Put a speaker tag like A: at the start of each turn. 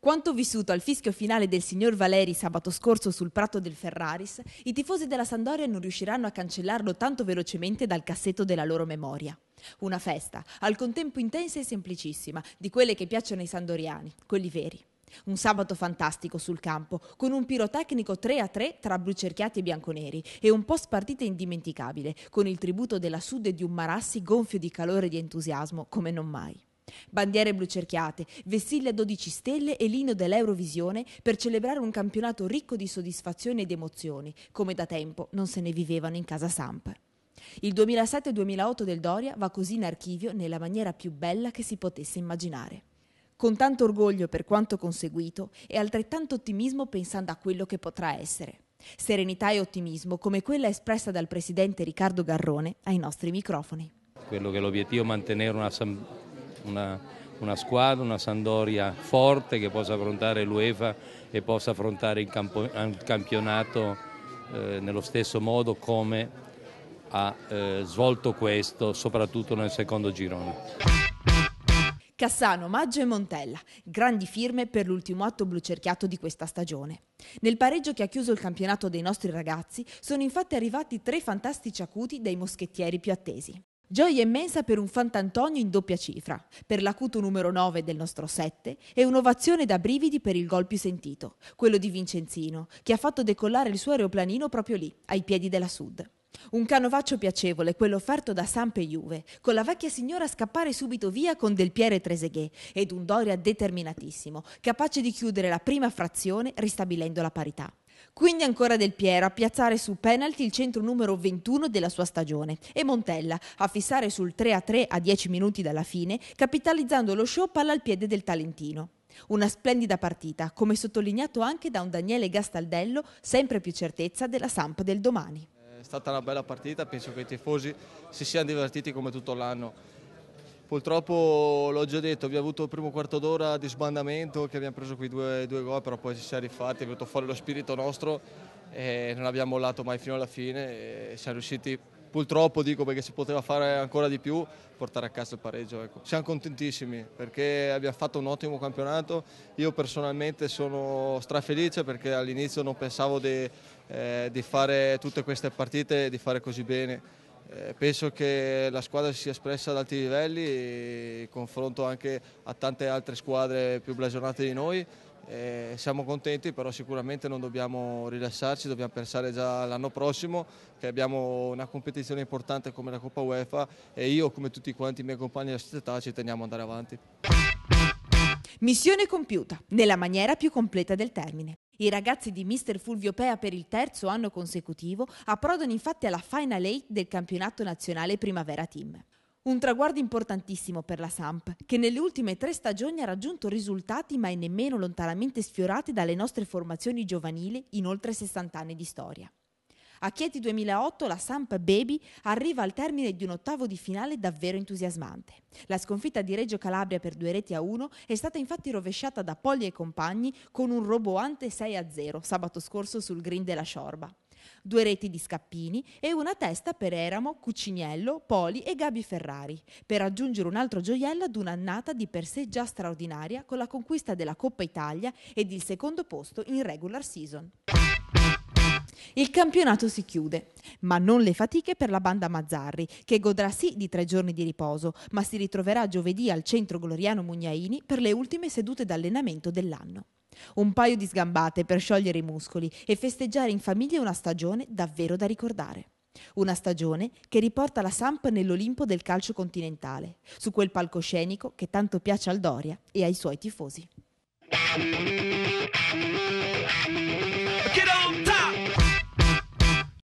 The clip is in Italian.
A: Quanto vissuto al fischio finale del signor Valeri sabato scorso sul prato del Ferraris, i tifosi della Sandoria non riusciranno a cancellarlo tanto velocemente dal cassetto della loro memoria. Una festa, al contempo intensa e semplicissima, di quelle che piacciono ai sandoriani, quelli veri. Un sabato fantastico sul campo, con un pirotecnico 3 a 3 tra brucerchiati e bianconeri e un post partita indimenticabile, con il tributo della Sud e di un Marassi gonfio di calore e di entusiasmo come non mai. Bandiere blucerchiate, vessille a 12 stelle e l'ino dell'Eurovisione per celebrare un campionato ricco di soddisfazioni ed emozioni, come da tempo non se ne vivevano in casa Samp. Il 2007-2008 del Doria va così in archivio nella maniera più bella che si potesse immaginare con tanto orgoglio per quanto conseguito e altrettanto ottimismo pensando a quello che potrà essere. Serenità e ottimismo come quella espressa dal presidente Riccardo Garrone ai nostri microfoni.
B: Quello che è l'obiettivo è mantenere una, una, una squadra, una Sandoria forte che possa affrontare l'UEFA e possa affrontare il, campo, il campionato eh, nello stesso modo come ha eh, svolto questo, soprattutto nel secondo girone.
A: Cassano, Maggio e Montella, grandi firme per l'ultimo atto blucerchiato di questa stagione. Nel pareggio che ha chiuso il campionato dei nostri ragazzi sono infatti arrivati tre fantastici acuti dei moschettieri più attesi. Gioia immensa per un Fantantonio in doppia cifra, per l'acuto numero 9 del nostro 7 e un'ovazione da brividi per il gol più sentito, quello di Vincenzino, che ha fatto decollare il suo aeroplanino proprio lì, ai piedi della Sud. Un canovaccio piacevole, quello offerto da Sampe Juve, con la vecchia signora a scappare subito via con Del Piere Treseghe ed un Doria determinatissimo, capace di chiudere la prima frazione ristabilendo la parità. Quindi ancora Del Piero a piazzare su penalty il centro numero 21 della sua stagione e Montella a fissare sul 3-3 a 10 minuti dalla fine, capitalizzando lo show palla al piede del Talentino. Una splendida partita, come sottolineato anche da un Daniele Gastaldello, sempre più certezza della Samp del domani.
B: È stata una bella partita, penso che i tifosi si siano divertiti come tutto l'anno. Purtroppo, l'ho già detto, abbiamo avuto il primo quarto d'ora di sbandamento, che abbiamo preso qui due, due gol, però poi ci siamo rifatti, è venuto fuori lo spirito nostro e non abbiamo mollato mai fino alla fine e siamo riusciti purtroppo dico perché si poteva fare ancora di più, portare a casa il pareggio. Ecco. Siamo contentissimi perché abbiamo fatto un ottimo campionato, io personalmente sono strafelice perché all'inizio non pensavo di, eh, di fare tutte queste partite e di fare così bene. Eh, penso che la squadra si sia espressa ad alti livelli, in confronto anche a tante altre squadre più blasonate di noi. Eh, siamo contenti, però sicuramente non dobbiamo rilassarci, dobbiamo pensare già all'anno prossimo che abbiamo una competizione importante come la Coppa UEFA e io come tutti quanti i miei compagni della società ci teniamo ad andare avanti.
A: Missione compiuta, nella maniera più completa del termine. I ragazzi di Mister Fulvio Pea per il terzo anno consecutivo approdano infatti alla Final 8 del campionato nazionale Primavera Team. Un traguardo importantissimo per la Samp, che nelle ultime tre stagioni ha raggiunto risultati mai nemmeno lontanamente sfiorati dalle nostre formazioni giovanili in oltre 60 anni di storia. A Chieti 2008 la Samp Baby arriva al termine di un ottavo di finale davvero entusiasmante. La sconfitta di Reggio Calabria per due reti a uno è stata infatti rovesciata da Polli e compagni con un roboante 6-0 a sabato scorso sul green della Sciorba due reti di Scappini e una testa per Eramo, Cuciniello, Poli e Gabi Ferrari, per aggiungere un altro gioiello ad un'annata di per sé già straordinaria con la conquista della Coppa Italia ed il secondo posto in regular season. Il campionato si chiude, ma non le fatiche per la banda Mazzarri, che godrà sì di tre giorni di riposo, ma si ritroverà giovedì al centro Gloriano Mugnaini per le ultime sedute d'allenamento dell'anno un paio di sgambate per sciogliere i muscoli e festeggiare in famiglia una stagione davvero da ricordare. Una stagione che riporta la Samp nell'Olimpo del calcio continentale, su quel palcoscenico che tanto piace al Doria e ai suoi tifosi.